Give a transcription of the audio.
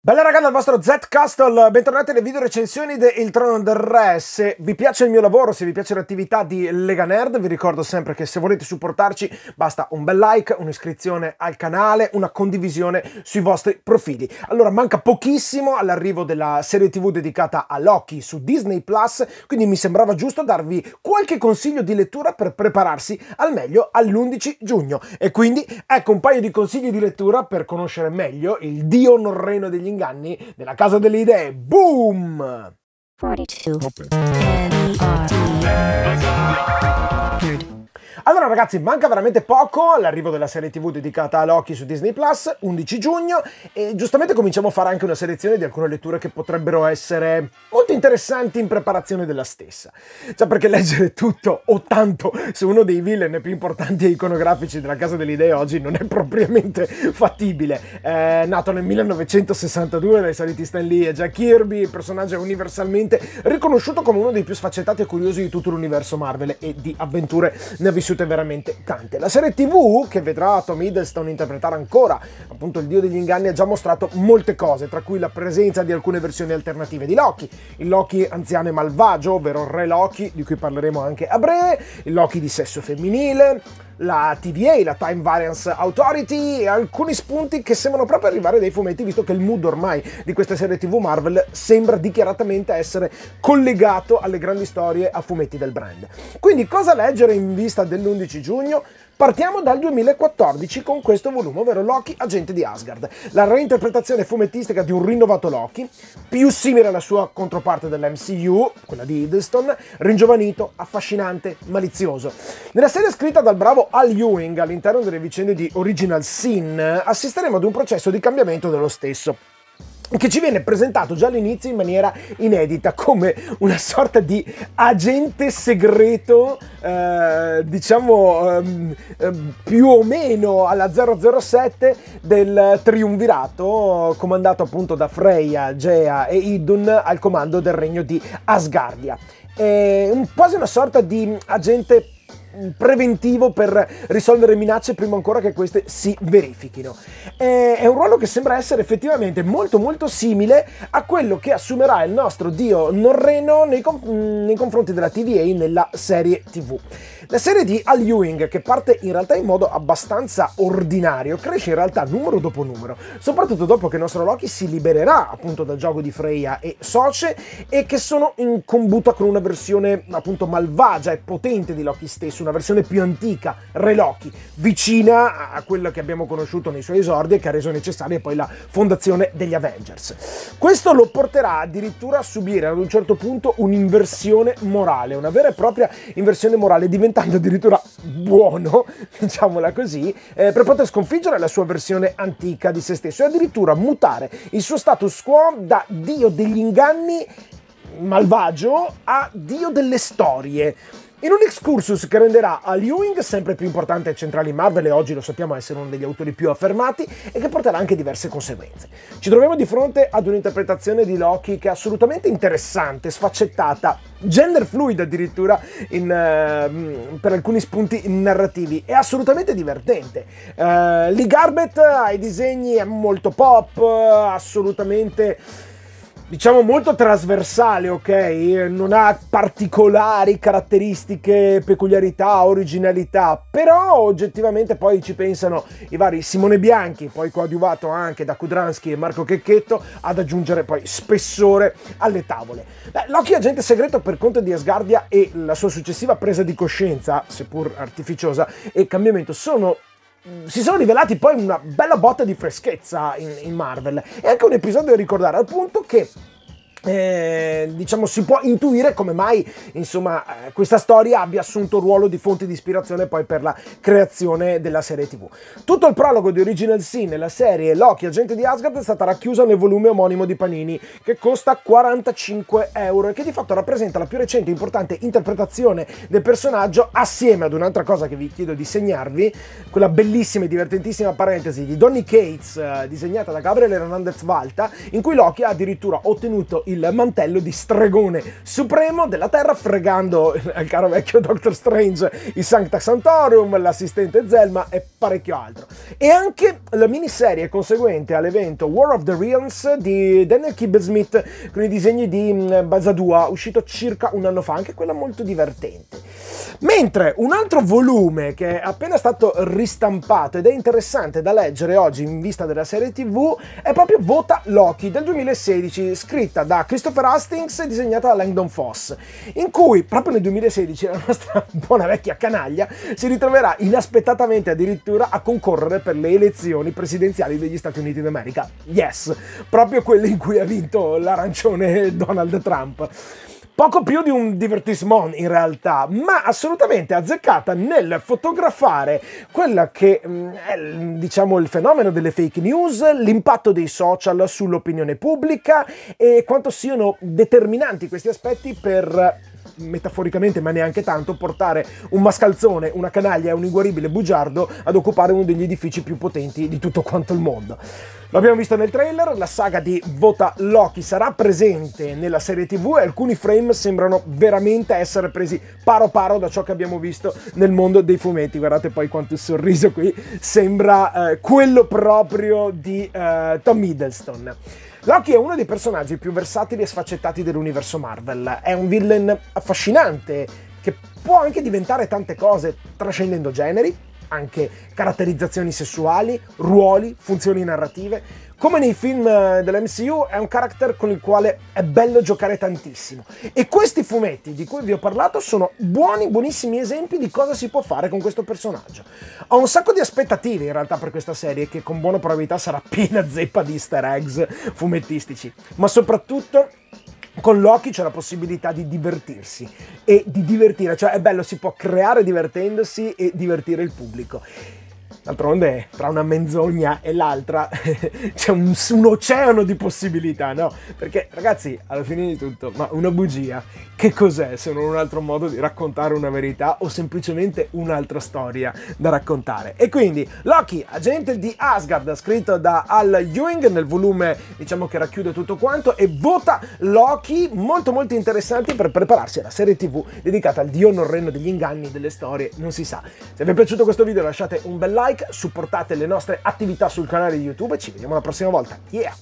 Bella raga dal vostro Z Castle, bentornati alle video recensioni di Il Trono del Re. Se vi piace il mio lavoro, se vi piace l'attività di Lega Nerd, vi ricordo sempre che se volete supportarci basta un bel like, un'iscrizione al canale, una condivisione sui vostri profili. Allora, manca pochissimo all'arrivo della serie TV dedicata a Loki su Disney Plus, quindi mi sembrava giusto darvi qualche consiglio di lettura per prepararsi al meglio all'11 giugno. E quindi ecco un paio di consigli di lettura per conoscere meglio il dio norreno degli dagli inganni della Casa delle Idee. Boom! 42. Nerd. Allora ragazzi, manca veramente poco all'arrivo della serie TV dedicata a Loki su Disney Plus, 11 giugno, e giustamente cominciamo a fare anche una selezione di alcune letture che potrebbero essere molto interessanti in preparazione della stessa. Cioè perché leggere tutto o tanto su uno dei villain più importanti e iconografici della Casa delle Idee oggi non è propriamente fattibile. È nato nel 1962 dai saliti Stan Lee e Jack Kirby, personaggio universalmente riconosciuto come uno dei più sfaccettati e curiosi di tutto l'universo Marvel e di avventure ne ha vissute piaciute veramente tante. La serie TV, che vedrà Tom Hiddleston interpretare ancora appunto il dio degli inganni, ha già mostrato molte cose, tra cui la presenza di alcune versioni alternative di Loki, il Loki anziano e malvagio, ovvero il re Loki, di cui parleremo anche a breve, il Loki di sesso femminile, la TVA, la Time Variance Authority, e alcuni spunti che sembrano proprio arrivare dai fumetti, visto che il mood ormai di questa serie TV Marvel sembra dichiaratamente essere collegato alle grandi storie a fumetti del brand. Quindi cosa leggere in vista dell'11 giugno? Partiamo dal 2014 con questo volume, ovvero Loki, agente di Asgard, la reinterpretazione fumettistica di un rinnovato Loki, più simile alla sua controparte dell'MCU, quella di Hiddleston, ringiovanito, affascinante, malizioso. Nella serie scritta dal bravo Al Ewing all'interno delle vicende di Original Sin, assisteremo ad un processo di cambiamento dello stesso che ci viene presentato già all'inizio in maniera inedita come una sorta di agente segreto, eh, diciamo eh, più o meno alla 007 del triunvirato comandato appunto da Freya, Gea e Idun al comando del regno di Asgardia. È un quasi una sorta di agente preventivo per risolvere minacce prima ancora che queste si verifichino. È un ruolo che sembra essere effettivamente molto molto simile a quello che assumerà il nostro dio norreno nei, conf- nei confronti della TVA nella serie TV. La serie di Al Ewing, che parte in realtà in modo abbastanza ordinario, cresce in realtà numero dopo numero, soprattutto dopo che il nostro Loki si libererà appunto dal gioco di Freya e Soce e che sono in combutta con una versione appunto malvagia e potente di Loki stesso su una versione più antica, Relocchi, vicina a quella che abbiamo conosciuto nei suoi esordi e che ha reso necessaria poi la fondazione degli Avengers. Questo lo porterà addirittura a subire ad un certo punto un'inversione morale, una vera e propria inversione morale, diventando addirittura buono, diciamola così, eh, per poter sconfiggere la sua versione antica di se stesso e addirittura mutare il suo status quo da dio degli inganni malvagio a dio delle storie. In un excursus che renderà a Ewing sempre più importante e centrale in Marvel e oggi lo sappiamo essere uno degli autori più affermati e che porterà anche diverse conseguenze. Ci troviamo di fronte ad un'interpretazione di Loki che è assolutamente interessante, sfaccettata, gender fluid addirittura in, uh, per alcuni spunti narrativi, è assolutamente divertente. Uh, Lee Garbett ai disegni è molto pop, assolutamente diciamo molto trasversale, ok? Non ha particolari caratteristiche, peculiarità, originalità, però oggettivamente poi ci pensano i vari Simone Bianchi, poi coadiuvato anche da Kudransky e Marco Checchetto, ad aggiungere poi spessore alle tavole. L'occhio agente segreto per conto di Asgardia e la sua successiva presa di coscienza, seppur artificiosa, e cambiamento sono Mm, si sono rivelati poi una bella botta di freschezza in, in Marvel. E anche un episodio da ricordare, al punto che eh, diciamo si può intuire come mai insomma eh, questa storia abbia assunto un ruolo di fonte di ispirazione poi per la creazione della serie tv tutto il prologo di Original Sin nella serie Loki Agente di Asgard è stata racchiusa nel volume omonimo di Panini che costa 45 euro e che di fatto rappresenta la più recente e importante interpretazione del personaggio assieme ad un'altra cosa che vi chiedo di segnarvi quella bellissima e divertentissima parentesi di Donny Cates eh, disegnata da Gabriel Hernandez Valta in cui Loki ha addirittura ottenuto il mantello di stregone supremo della Terra, fregando al caro vecchio Doctor Strange, il Sancta Santorum, l'assistente Zelma e parecchio altro. E anche la miniserie conseguente all'evento War of the Realms di Daniel Kibblesmith con i disegni di mm, Bazadua, uscito circa un anno fa, anche quella molto divertente. Mentre un altro volume che è appena stato ristampato ed è interessante da leggere oggi in vista della serie TV è proprio Vota Loki del 2016, scritta da Christopher Hastings disegnata da Langdon Foss, in cui proprio nel 2016 la nostra buona vecchia canaglia si ritroverà inaspettatamente addirittura a concorrere per le elezioni presidenziali degli Stati Uniti d'America. Yes, proprio quelle in cui ha vinto l'arancione Donald Trump poco più di un divertissement in realtà, ma assolutamente azzeccata nel fotografare quella che mm, è diciamo, il fenomeno delle fake news, l'impatto dei social sull'opinione pubblica e quanto siano determinanti questi aspetti per metaforicamente ma neanche tanto, portare un mascalzone, una canaglia e un inguaribile bugiardo ad occupare uno degli edifici più potenti di tutto quanto il mondo. L'abbiamo visto nel trailer, la saga di Vota Loki sarà presente nella serie tv e alcuni frame sembrano veramente essere presi paro paro da ciò che abbiamo visto nel mondo dei fumetti. Guardate poi quanto il sorriso qui, sembra eh, quello proprio di eh, Tom Middleston. Loki è uno dei personaggi più versatili e sfaccettati dell'universo Marvel. È un villain affascinante che può anche diventare tante cose, trascendendo generi, anche caratterizzazioni sessuali, ruoli, funzioni narrative. Come nei film eh, dell'MCU, è un character con il quale è bello giocare tantissimo. E questi fumetti di cui vi ho parlato sono buoni, buonissimi esempi di cosa si può fare con questo personaggio. Ho un sacco di aspettative in realtà per questa serie, che con buona probabilità sarà piena zeppa di easter eggs fumettistici, ma soprattutto con Loki c'è la possibilità di divertirsi e di divertire, cioè è bello, si può creare divertendosi e divertire il pubblico. D'altronde, tra una menzogna e l'altra c'è un, un, oceano di possibilità, no? Perché, ragazzi, alla fine di tutto, ma una bugia che cos'è se non un altro modo di raccontare una verità o semplicemente un'altra storia da raccontare? E quindi, Loki, agente di Asgard, scritto da Al Ewing nel volume, diciamo che racchiude tutto quanto, e vota Loki, molto molto interessante per prepararsi alla serie tv dedicata al dio norreno degli inganni, delle storie, non si sa. Se vi è piaciuto questo video lasciate un bel like like, supportate le nostre attività sul canale di YouTube e ci vediamo la prossima volta. Yeah!